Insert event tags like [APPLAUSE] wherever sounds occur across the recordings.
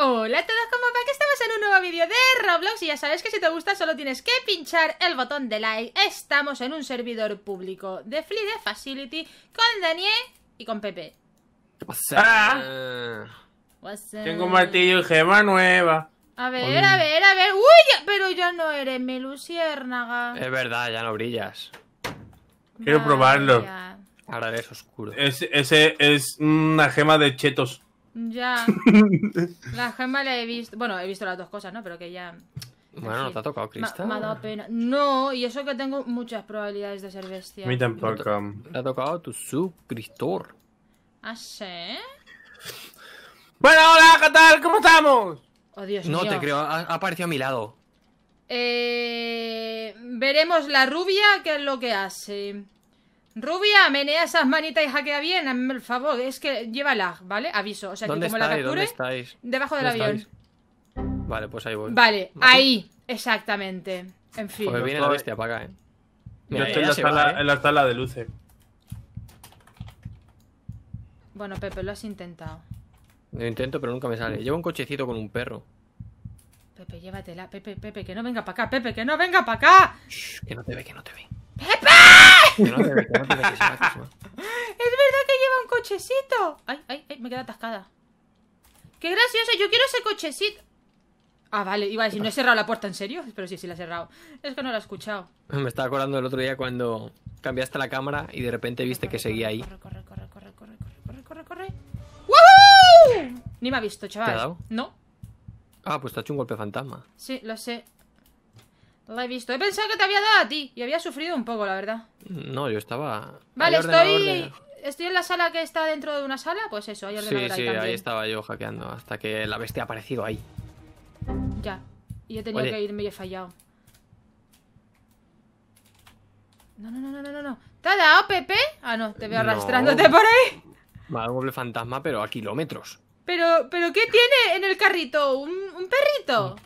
Hola a todos, ¿cómo va? Que estamos en un nuevo vídeo de Roblox y ya sabes que si te gusta solo tienes que pinchar el botón de like. Estamos en un servidor público de Fly de Facility con Daniel y con Pepe. Ah. Tengo un martillo y gema nueva. A ver, a ver, a ver. ¡Uy! pero ya no eres mi luciérnaga. Es verdad, ya no brillas. Quiero probarlo. Ahora eres oscuro. ese es una gema de chetos. Ya. [LAUGHS] la gema la he visto. Bueno, he visto las dos cosas, ¿no? Pero que ya. Bueno, no te ha tocado Cristal? Me, pena. No, y eso que tengo muchas probabilidades de ser bestia. A tampoco. Le ha tocado tu suscriptor. ¿Ah, sí? Bueno, hola, ¿qué tal? ¿Cómo estamos? Oh, Dios no te creo, ha, ha, aparecido a mi lado. Eh, veremos la rubia, qué es lo que hace. Rubia, menea esas manitas y hackea bien, hazme el favor. Es que lleva ¿vale? Aviso. O sea, que como la capture, debajo del avión. Vale, pues ahí voy. Vale, ahí, exactamente. En fin. Pues viene la bestia para acá, eh. Yo estoy eh. en la, sala, de luces. Bueno, Pepe, lo has intentado. Lo intento, pero nunca me sale. Llevo un cochecito con un perro. Pepe, llévatela. Pepe, Pepe, que no venga para acá. Pepe, que no venga para acá. que no te ve, que no te ve. ¡Pepe! [LAUGHS] Es verdad que lleva un cochecito. Ay, ay, ay, me queda atascada. Qué gracioso, yo quiero ese cochecito. Ah, vale, iba a no he cerrado la puerta, ¿en serio? Pero sí, sí la he cerrado. Es que no la he escuchado. Me estaba acordando el otro día cuando cambiaste la cámara y de repente viste que seguía ahí. Corre, corre, corre, corre, corre, corre, corre, corre, ¡Woohoo! Ni me ha visto, chaval. ha No. Ah, pues te ha hecho un golpe fantasma. Sí, lo sé la he visto. He pensado que te había dado a ti. Y había sufrido un poco, la verdad. No, yo estaba... Vale, estoy... Estoy en la sala que está dentro de una sala. Pues eso, hay ordenador Sí, sí, ahí, estaba yo hackeando. Hasta que la bestia ha aparecido ahí. Ya. Y he tenido que irme y he fallado. No, no, no, no, no, no. ¿Te ha dado, Pepe? Ah, no, te veo arrastrándote por ahí. Vale, fantasma, pero a kilómetros. Pero, ¿pero qué tiene en el carrito? ¿Un, un perrito?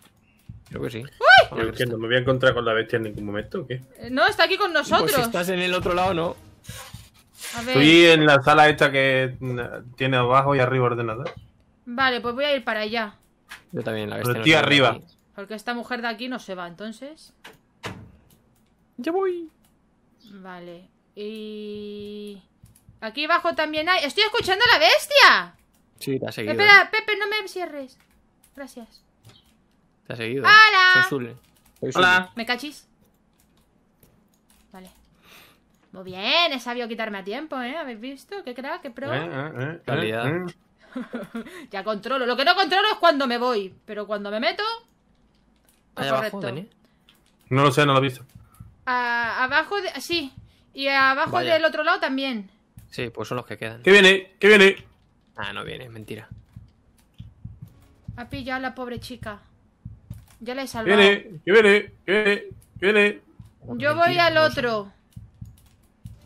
Creo que sí. no me voy a encontrar con la bestia en ningún momento, ¿o qué? Eh, no, está aquí con pues nosotros. si estás en el otro lado, no. A Estoy en la sala esta que mm, tiene abajo y arriba ordenada. Vale, pues voy a ir para allá. Yo también, la bestia. Pero tío, arriba. Porque esta mujer de aquí no se va, entonces. Ya voy. Vale. Y. Aquí abajo también hay. ¡Estoy escuchando a la bestia! Sí, la ha Espera, Pepe, no me cierres. Gracias. Te ha seguido. ¡Hola! Hola. ¿Me cachis? Vale. Muy bien, he sabido quitarme a tiempo, ¿eh? ¿Habéis visto? ¿Qué crack? ¿Qué pro? Eh, eh, eh, Calidad [LAUGHS] ya controlo. Lo que no controlo es cuando me voy. Pero cuando me meto... Ahí abajo, Dani. No lo sé, no lo he visto. abajo de... Sí. Y abajo del otro lado también. Sí, pues son los que quedan. ¿Qué viene? ¿Qué viene? Ah, no viene, mentira. Ha pillado a la pobre chica. Ya la he salvado. Viene, que viene, que viene, que viene. Yo voy al otro.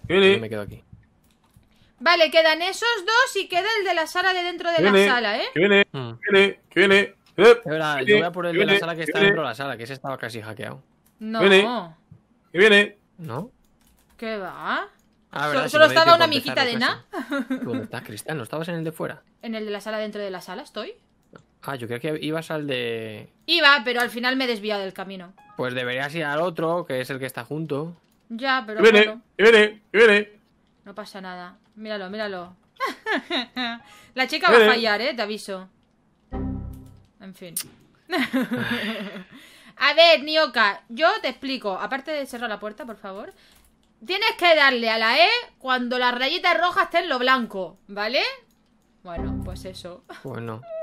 Que viene. Me quedo aquí. Vale, quedan esos dos y queda el de la sala de dentro de la sala, ¿eh? Que viene, hmm. que viene, que viene. Eh, yo voy a por el de la sala que está dentro de la sala, que ese estaba casi hackeado. No. ¿Qué viene. ¿No? ¿Qué va? Ah, solo estaba una amiguita de Na. ¿Dónde estás, Cristiano? ¿No estabas en el de fuera? En el de la sala dentro de la sala estoy. Ah, yo creo que ibas al de. Iba, pero al final me he desviado del camino. Pues deberías ir al otro, que es el que está junto. Ya, pero. ¡Viene! ¡Viene! ¡Viene! No pasa nada. Míralo, míralo. [LAUGHS] La chica va a fallar, eh, te aviso. En fin. [LAUGHS] a ver, Nioka, yo te explico. Aparte de cerrar la puerta, por favor. Tienes que darle a la E cuando la rayita roja esté en lo blanco, ¿vale? Bueno, pues eso. Bueno. Pues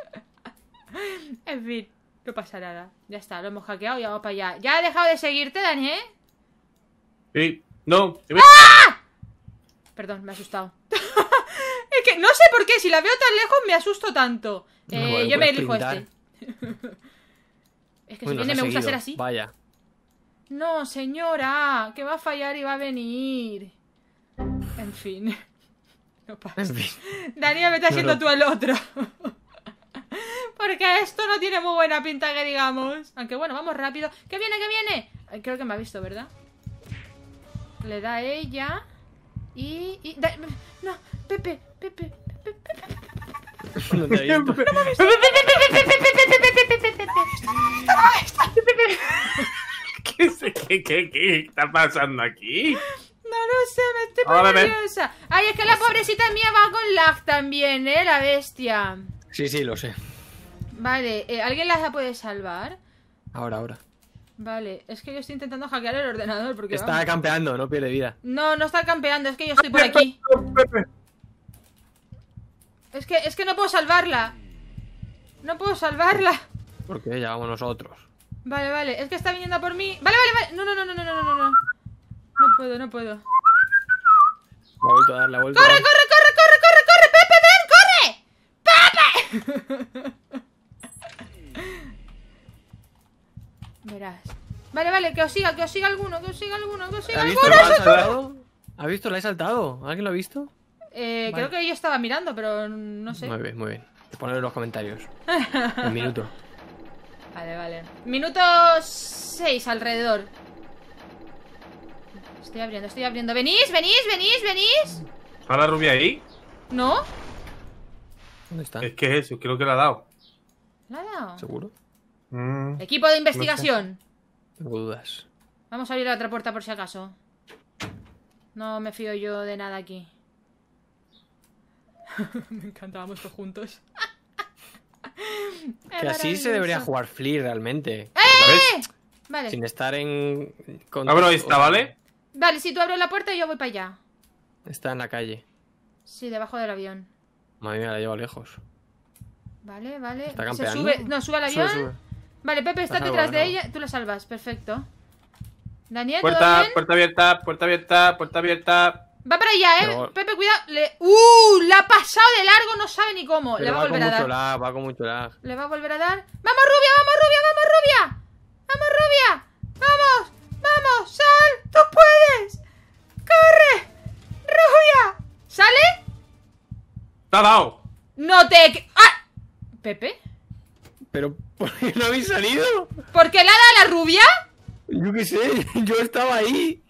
[LAUGHS] en fin, no pasa nada. Ya está, lo hemos hackeado y vamos para allá. ¿Ya ha dejado de seguirte, Dani, ¿eh? Sí, no. ¡Ah! Perdón, me ha asustado. [LAUGHS] es que no sé por qué, si la veo tan lejos me asusto tanto. Eh, pues yo me elijo este. [LAUGHS] es que si viene me gusta ser así. Vaya. No, señora, que va a fallar y va a venir. En fin. No pasa. En Daniel, haciendo tú el otro. Porque esto no tiene muy buena pinta que digamos. Aunque bueno, vamos rápido. ¿Qué viene, qué viene! Creo que me ha visto, ¿verdad? Le da ella. Y. No, Pepe, Pepe, Pepe, Pepe. qué, qué, ¿Qué está pasando aquí? No lo sé, me estoy poniendo Ay, es que la pobrecita mía va con lag también, ¿eh? La bestia. Sí, sí, lo sé. Vale, eh, ¿alguien la puede salvar? Ahora, ahora. Vale, es que yo estoy intentando hackear el ordenador porque. Está campeando, no pierde vida. No, no está campeando, es que yo estoy por aquí. Es que, es que no puedo salvarla. No puedo salvarla. ¿Por qué? ya vamos nosotros. Vale, vale, es que está viniendo por mí. Vale, vale, vale. No, no, no, no, no, no, no, no. No puedo, no puedo. vuelta a la vuelta. ¡Corre, corre, corre, corre, corre, corre! ¡Pepe, ven, corre! ¡Pepe! [LAUGHS] Vale, vale, que os siga, que os siga alguno, que os siga alguno, que os siga alguno. [LAUGHS] ¿Ha visto? ¿La he saltado? ¿Alguien lo ha visto? Eh, creo que yo estaba mirando, pero no sé. Muy bien, muy bien. Te en los comentarios. [LAUGHS] Un minuto. Vale, vale. Minuto 6 alrededor. Estoy abriendo, estoy abriendo. ¿Venís? ¿Venís? ¿Venís? ¿Venís? ¿Está la rubia ahí? ¿No? ¿Dónde está? Es que es eso, creo que la ha dado. ¿La ha dado? ¿Seguro? Mm, Equipo de investigación. Tengo dudas. Vamos a abrir la otra puerta por si acaso. No me fío yo de nada aquí. [LAUGHS] me encantábamos todos juntos. [LAUGHS] que así se debería jugar Flea realmente. ¡Eh! Vale. Sin estar en. Abro esta, ¿vale? Vale, si tú abres la puerta, yo voy para allá. Está en la calle. Sí, debajo del avión. Madre mía, la llevo lejos. Vale, vale. No, sube al avión. Vale, Pepe, está detrás de ella. Tú la salvas, perfecto. Daniel, puerta, puerta abierta, puerta abierta, puerta abierta. Va para allá, eh. Pepe, cuidado. Le... ¡Uh! La ha pasado de largo, no sabe ni cómo. Le va, a volver a dar. Lag, va con mucho lag. Le va a volver a dar. ¡Vamos, rubia! ¡Vamos, rubia! ¡Vamos, rubia! ¡Vamos, rubia! ¡Vamos! ¡Vamos! ¡Sal! ¡Tú puedes! ¡Corre! ¡Rubia! ¿Sale? ¡Te dado! ¡No te. ¡Ah! ¿Pepe? ¿Pero por qué no habéis salido? ¿Por qué la da la rubia? Yo qué sé, [LAUGHS] yo estaba ahí.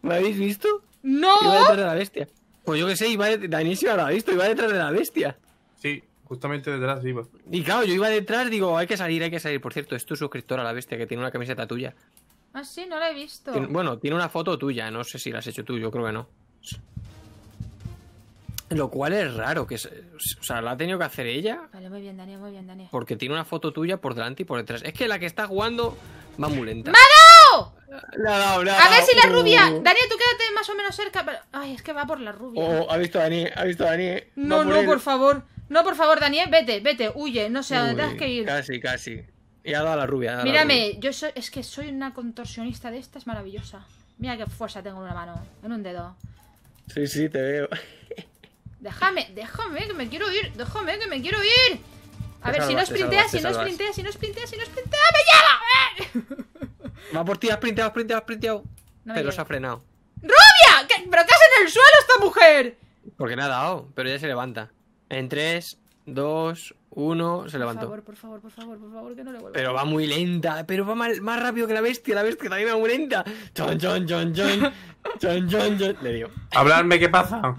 ¿Me habéis visto? No. Iba detrás de la bestia. Pues yo qué sé, iba de... me la visto, iba detrás de la bestia. Sí, justamente detrás iba. Y claro, yo iba detrás, digo, hay que salir, hay que salir. Por cierto, es tu suscriptora, la bestia, que tiene una camiseta tuya. Ah, sí, no la he visto. bueno, tiene una foto tuya, no sé si la has hecho tú, yo creo que no. Lo cual es raro, que es, o sea, la ha tenido que hacer ella. Vale, muy bien, Daniel, muy bien, Daniel. Porque tiene una foto tuya por delante y por detrás. Es que la que está jugando va muy lenta. ¡Mado! La A ver si la uh. rubia. Daniel, tú quédate más o menos cerca. Ay, es que va por la rubia. Oh, ha visto a Daniel, ha visto a No, no, por favor. No, por favor, Daniel, vete, vete, huye, no sé a dónde que ir. Casi, casi. Y ha dado a la rubia. Mírame, yo soy, es que soy una contorsionista de estas maravillosa. Mira qué fuerza tengo en una mano, en un dedo. Sí, sí, te veo. Déjame, déjame que me quiero ir, déjame que me quiero ir. A ver, si no sprintea, si no sprintea, si no sprintea, si no sprintea, ¡me lleva! Eh. [LAUGHS] Va por ti, has sprinteado, has sprinteado, has sprinteado. pero se ha frenado. ¡Rubia! ¿Pero qué hace en el suelo esta mujer? Porque nada, dado, pero ya se levanta. En tres... Dos, uno, se levantó. Por favor, por favor, por favor, por favor, que no le vuelva. Pero va muy lenta, pero va más rápido que la bestia, la bestia también va muy lenta. Chon, chon, chon, chon. [LAUGHS] chon, chon, chon. Le digo. Hablarme, ¿qué pasa? ¡La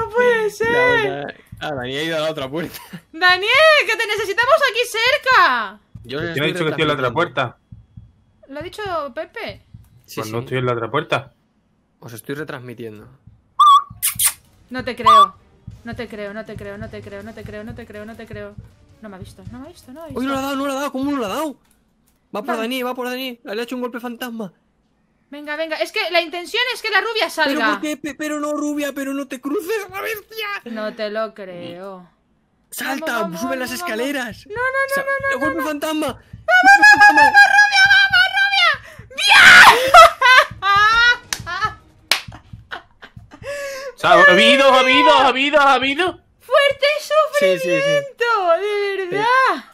¡No puede ser! Ah, Daniel ha ido a la otra puerta. [LAUGHS] ¡Daniel! ¡Que te necesitamos aquí cerca! Yo ¿Quién ha dicho que estoy en la otra puerta? ¿Lo ha dicho Pepe? pues no estoy en la otra puerta. Os estoy retransmitiendo. No te creo. No te creo, no te creo, no te creo, no te creo, no te creo, no te creo. No me ha visto, no me ha visto, no ha visto. Uy, no lo ha dado, no lo ha dado, ¿cómo no lo ha dado? Va por Dani, va por Dani. Le ha hecho un golpe fantasma. Venga, venga. Es que la intención es que la rubia salga. Pero, no, rubia, pero no te cruces, la [LAUGHS] bestia. No te lo creo. Salta, sube las escaleras. No, no, no, no, no. El golpe fantasma. ¡Vamos, Ha ¿Habido, habido, ha habido, ha habido? ha ¡Fuerte sufrimiento! Sí, ¡De verdad!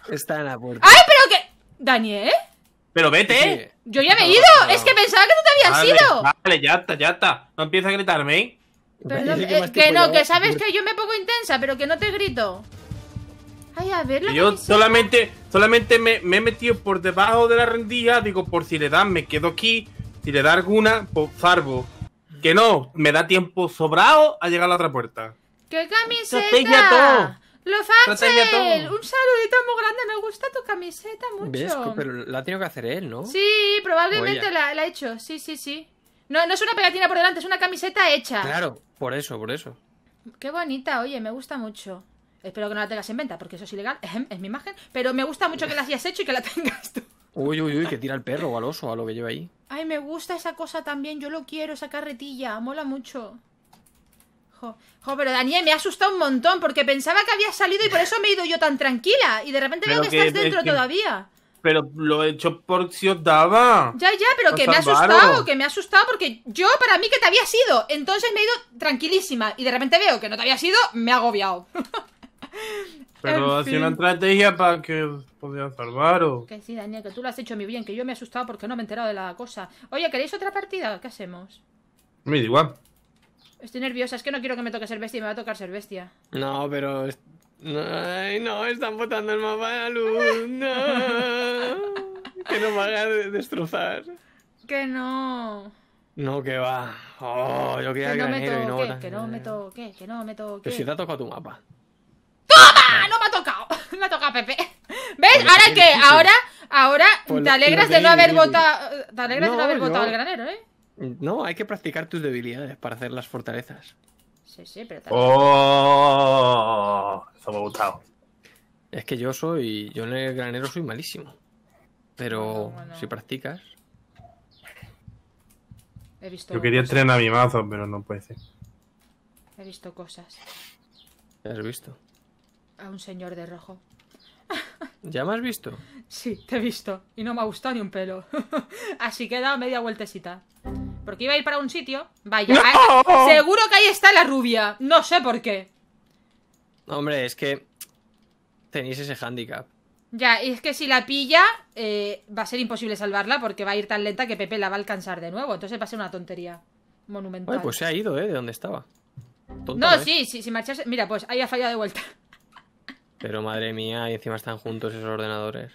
Está en la puerta. ¡Ay, pero que. ¿Daniel? Pero vete. ¿eh? Yo ya me he ido. Es que pensaba que tú te habías ido. Vale, ya está, ya está. No empieza a gritarme. ¿eh? que, no, que sabes que yo me pongo intensa, pero que no te grito. Ay, a ver, Yo solamente, solamente me, he metido por debajo de la rendija. Digo, por si le dan, me quedo aquí. Si le da alguna, por pues, farbo que no, me da tiempo sobrado a llegar a la otra puerta. ¡Qué camiseta! ¡Lo Un saludito muy grande, me gusta tu camiseta mucho. ¿Ves? Pero la ha tenido que hacer él, ¿no? Sí, probablemente la, la ha hecho, sí, sí, sí. No, no es una pegatina por delante, es una camiseta hecha. Claro, por eso, por eso. Qué bonita, oye, me gusta mucho. Espero que no la tengas en venta, porque eso es ilegal, [LAUGHS] em, es mi imagen, pero me gusta mucho que la hayas hecho y que la [LAUGHS] tengas tú. Uy, uy, uy, que tira el perro o al oso, a lo que lleva ahí. Me gusta esa cosa también. Yo lo quiero, esa carretilla. Mola mucho. Jo, pero Daniel, me ha asustado un montón porque pensaba que había salido y por eso me he ido yo tan tranquila. Y de repente veo que, estás dentro todavía. Pero lo he hecho por si os daba. Ya, ya, pero que me ha asustado, que me ha asustado porque yo para mí que te había sido. Entonces me he ido tranquilísima y de repente veo que no te había sido, me ha agobiado. [LAUGHS] Pero ha hacía una estrategia para que podía salvar Que sí, Daniel, que tú lo has hecho muy bien, que yo me he asustado porque no me he enterado de la cosa. Oye, ¿queréis otra partida? ¿Qué hacemos? Me da igual. Estoy nerviosa, es que no quiero que me toque ser bestia y me va a tocar ser bestia. No, pero... Ay, no, están botando el mapa de la luz. No. que no me a destrozar. Que no. No, que va. Oh, que, no me toque, que no me toque, que no me toque. si te ha tocado tu mapa. Ah, no me ha tocado. [LAUGHS] Me ha tocado Pepe. ¿Ves? ahora que, ahora, ahora pues te alegras de no haber votado. Te alegras de no haber votado al granero, ¿eh? No, hay que practicar tus debilidades para hacer las fortalezas. Sí, sí, pero también. ¡Oh! Eso me ha gustado. Es que yo soy. Yo en el granero soy malísimo. Pero si practicas. He visto yo quería entrenar mi mazo, pero no puede ser. He visto cosas. has visto? a un señor de rojo. [LAUGHS] ¿Ya me has visto? Sí, te he visto. Y no me ha gustado ni un pelo. [LAUGHS] Así que he dado media vueltecita. Porque iba a ir para un sitio. Vaya. ¿eh? Seguro que ahí está la rubia. No sé por qué. Hombre, es que tenéis ese handicap. Ya, es que si la pilla, eh, va a ser imposible salvarla porque va a ir tan lenta que Pepe la va a alcanzar de nuevo. Entonces va a ser una tontería monumental. pues se ha ido, ¿eh? De donde estaba. no, ¿eh? sí, sí, si marchase. Mira, pues ahí ha fallado de vuelta. Pero madre mía, y encima están juntos esos ordenadores.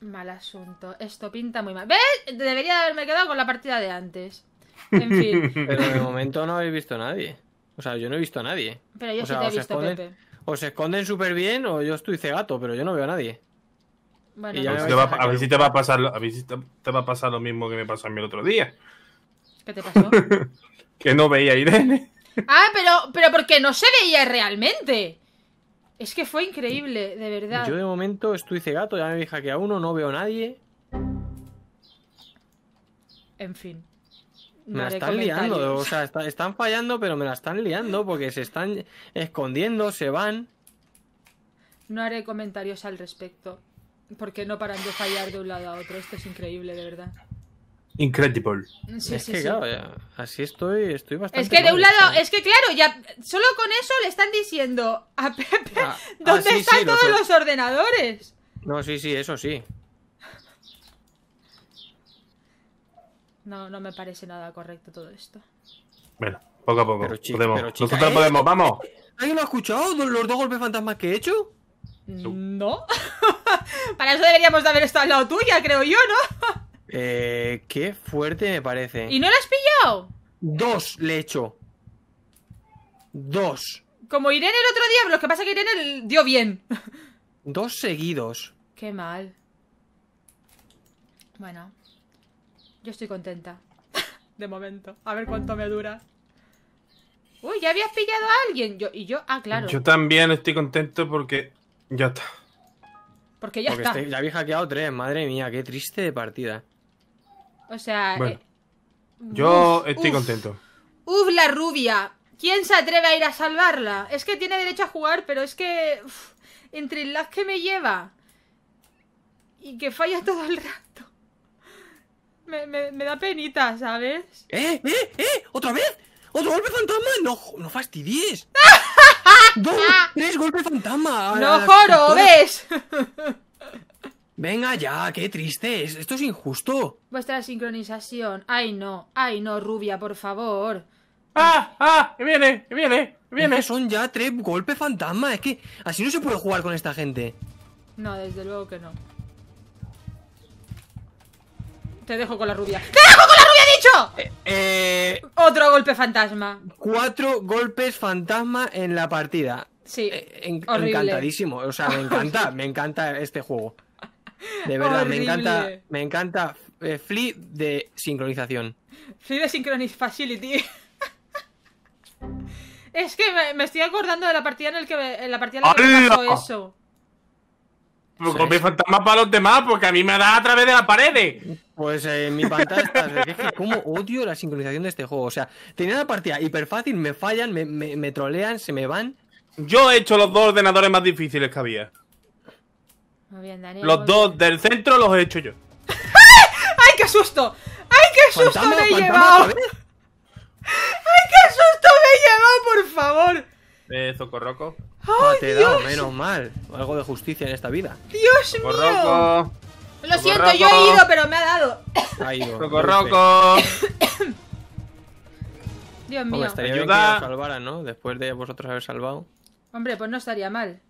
Mal asunto. Esto pinta muy mal. ¿Ves? Debería haberme quedado con la partida de antes. En fin. [LAUGHS] Pero de momento no habéis visto a nadie. O sea, yo no he visto a nadie. Pero yo sí te he visto, Pepe. O se esconden súper bien o yo estoy cegato, pero yo no veo a nadie. a, ver si te va a pasar, a ver si te, va a pasar lo mismo que me pasó a mí el otro día. ¿Qué te pasó? [LAUGHS] que no veía a Irene. ah, pero, pero porque no se veía realmente. Es que fue increíble, de verdad. Yo de momento estoy cegato, ya me dije que a uno, no veo a nadie. En fin. me la están liando, o sea, están fallando, pero me la están liando porque se están escondiendo, se van. No haré comentarios al respecto, porque no paran de fallar de un lado a otro. Esto es increíble, de verdad. Incredible. Mm, es que así estoy, estoy bastante. Es que de un lado, es que claro, ya solo con eso le están diciendo a Pepe ah, ah, [LAUGHS] dónde están todos los ordenadores. No, sí, sí, eso sí. No, no me parece nada correcto todo esto. Bueno, poco a poco. podemos. Nosotros ¿eh? podemos, vamos. ¿Alguien ha escuchado? ¿Los dos golpes fantasmas que he hecho? No. [LAUGHS] Para eso deberíamos de haber estado al lado tuya, creo yo, ¿no? Eh, qué fuerte me parece. ¿Y no la has pillado? Dos le he hecho. Dos. Como Irene el otro día, lo que pasa es que Irene dio bien. [LAUGHS] Dos seguidos. Qué mal. Bueno. Yo estoy contenta. [LAUGHS] De momento. A ver cuánto me dura. Uy, ya habías pillado a alguien. Yo, y yo, ah, claro. Yo también estoy contento porque ya está. Porque ya está. La ya había hackeado tres. Madre mía, qué triste de partida. O sea. Eh, yo estoy contento. Uf, la rubia. ¿Quién se atreve a ir a salvarla? Es que tiene derecho a jugar, pero es que. entre el lag que me lleva. Y que falla todo el rato. Me, da penita, ¿sabes? ¡Eh! ¡Eh! ¡Eh! ¡Otra vez! ¡Otro golpe fantasma! ¡No, no fastidies! [LAUGHS] ¡Dos! ¡Tres golpes fantasma! ¡No ¿ves? Venga ya, qué triste Esto es injusto. Vuestra sincronización. Ay no, ay no, rubia, por favor. ¡Ah! ¡Ah! ¡Que viene! ¡Que viene! viene! son ya tres golpes fantasma. Es que así no se puede jugar con esta gente. No, desde luego que no. Te dejo con la rubia. ¡Te dejo con la rubia, dicho! Eh, eh, Otro golpe fantasma. Cuatro golpes fantasma en la partida. Sí. Eh, encantadísimo. O sea, me encanta, me encanta este juego. De verdad, me encanta, me encanta eh, flip de sincronización. flip de sincronización Facility. [LAUGHS] es que me, estoy acordando de la partida en, el que, la partida que me pasó eso. Pues fantasma para los demás, porque a mí me da a través de la pared Pues eh, mi pantalla como odio la sincronización de este juego. O sea, tenía una partida hiper fácil, me fallan, me, me trolean, se me van. Yo he hecho los dos ordenadores más difíciles que había. Los dos del centro los he hecho yo. [LAUGHS] ¡Ay, qué susto! ¡Ay, qué susto me he llevado! [LAUGHS] ¡Ay, qué susto me he llevado, por favor! Eh, Zocorroco. Oh, ah, te he dado, menos mal. Algo de justicia en esta vida. ¡Dios Zocorroco. mío! Lo siento, yo he ido, pero me ha dado. [COUGHS] Ha ido. ¡Zocorroco! [COUGHS] Dios mío. Hombre, Ayuda. que ¿no? Después de vosotros haber salvado. Hombre, pues no estaría mal.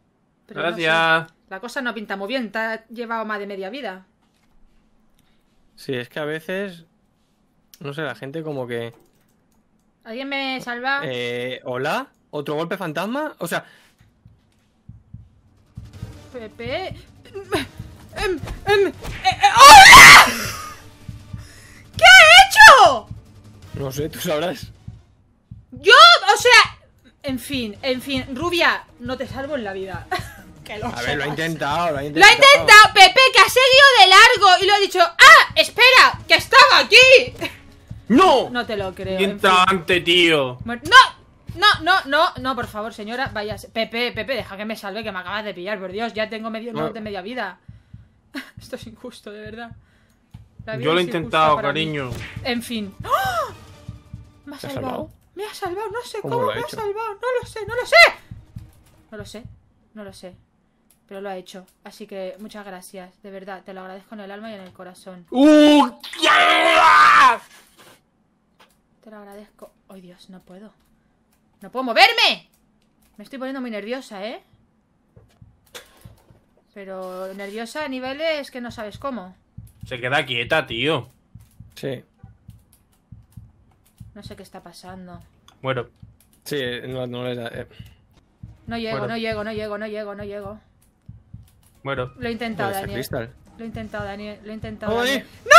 Gracias. la cosa no pinta muy bien, te ha llevado más de media vida. Sí, es que a veces. No sé, la gente como que. ¿Alguien me salva? Eh, ¿Hola? ¿Otro golpe fantasma? O sea. Pepe. Em, em, eh, eh, ¡Hola! ¿Qué he hecho? No sé, tú sabrás. Yo, o sea. En fin, en fin, Rubia, no te salvo en la vida a ver, lo ha intentado, lo ha intentado. Lo ha intentado, Pepe, que ha seguido de largo y lo ha dicho, ¡ah! ¡Espera! ¡Que estaba aquí! ¡No! No te lo creo. Intentante, tío. ¡No! No, no, no, no, por favor, señora, vaya. Pepe, Pepe, deja que me salve, que me acabas de pillar, por Dios, ya tengo medio no, de media vida. [LAUGHS] Esto es injusto, de verdad. Yo lo he intentado, cariño. En fin. ¡Ah! Me ha salvado? Me ha salvado, no sé cómo, cómo me ha salvado. No lo sé, no lo sé. No lo sé, no lo sé pero lo ha hecho. Así que muchas gracias, de verdad, te lo agradezco en el alma y en el corazón. ¡Uh! Te lo agradezco. ¡Ay, Dios, no puedo! ¡No puedo moverme! Me estoy poniendo muy nerviosa, ¿eh? Pero nerviosa a niveles que no sabes cómo. Se queda quieta, tío. Sí. No sé qué está pasando. Bueno. Sí, no, no era... Eh. No llego, no llego, no llego, no llego, no llego. Bueno. Lo he intentado, Daniel. Lo he intentado, Daniel. Lo he intentado. ¡No puede ser! ¡No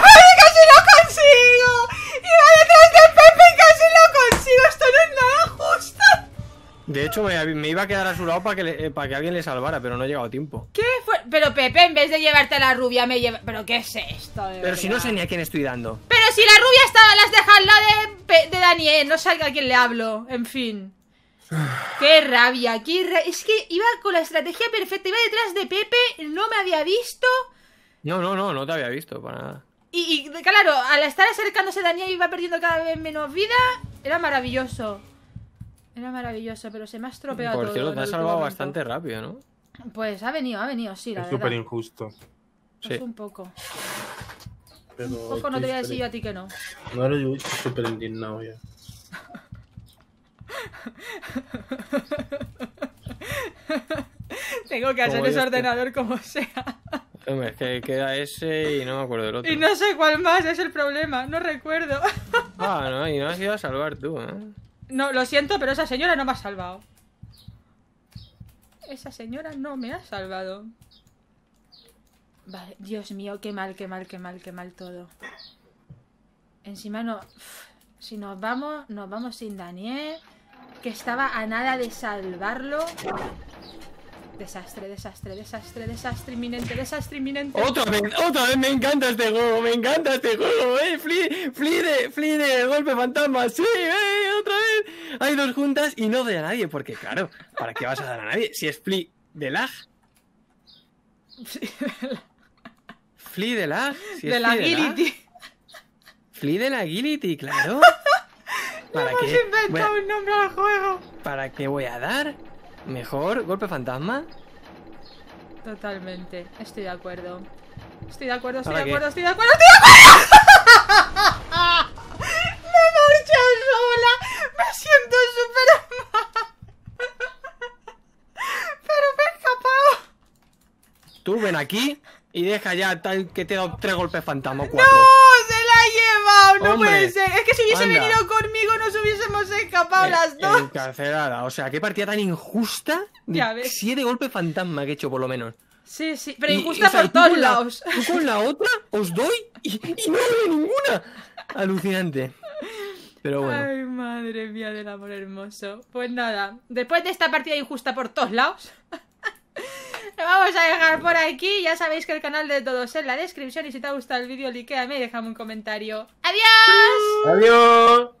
puede ¡Casi lo consigo! ¡Iba detrás de Pepe y casi lo consigo! ¡Esto no es nada justo! De hecho, me, iba a quedar a su lado para que, eh, para que alguien le salvara, pero no he llegado a tiempo. ¿Qué fue? Pero Pepe, en vez de llevarte a la rubia, me lleva. ¿Pero qué es esto? pero si no sé ni a quién estoy dando. Pero si la rubia estaba, las dejas al de, de Daniel, no salga a quién le hablo. En fin. Qué rabia, qué rabia! Es que iba con la estrategia perfecta, iba detrás de Pepe, no me había visto. No, no, no, no te había visto para nada. Y, claro, al estar acercándose Daniel iba perdiendo cada vez menos vida. Era maravilloso. Era maravilloso, pero se me ha estropeado Por cierto, te ha salvado bastante rápido, ¿no? Pues ha venido, ha venido, sí, la verdad. Es súper injusto. Pues un poco. un poco no te voy a decir yo a ti que no. No yo súper indignado ya. [LAUGHS] Tengo que hacer ese ordenador como sea. Hombre, es que queda ese y no me acuerdo del otro. Y no sé cuál más es el problema, no recuerdo. [LAUGHS] ah, no, y no has ido a salvar tú, ¿eh? No, lo siento, pero esa señora no me ha salvado. Esa señora no me ha salvado. Vale, Dios mío, qué mal, qué mal, qué mal, qué mal todo. Encima no... Si nos vamos, nos vamos sin Daniel que estaba a nada de salvarlo. Desastre, desastre, desastre, desastre inminente, desastre inminente. Otra vez, otra vez, me encanta este juego, me encanta este juego, eh. Fli, fli de golpe fantasma, sí, eh, otra vez. Hay dos juntas y no de a nadie, porque claro, ¿para qué vas a dar a nadie? Si es Fli de lag. Fli de lag. Si de la Agility. Fli de la Agility, claro. ¿Para qué? un nombre al juego! ¿Para qué voy a dar? ¿Mejor golpe fantasma? Totalmente, estoy de acuerdo. Estoy de acuerdo, estoy de acuerdo, estoy de acuerdo, estoy de acuerdo. [LAUGHS] Me sola, me siento súper mal. [LAUGHS] Pero me he escapado. Tú ven aquí y deja ya tal que te he dado tres golpes fantasma, cuatro. ¡No! no Es que si hubiese venido conmigo nos hubiésemos escapado eh, las dos. Encarcelada. O sea, qué partida tan injusta. Ya ves. Siete golpes fantasma que he hecho, por lo menos. Sí, sí, pero injusta por todos lados. con la otra os doy y, no doy ninguna. Alucinante. Pero bueno. Ay, madre mía del amor hermoso. Pues nada, después de esta partida injusta por todos lados, vamos a dejar por aquí. Ya sabéis que el canal de todos en la descripción. Y si te ha gustado el vídeo, likeame y déjame un comentario. ¡Adiós! ¡Adiós!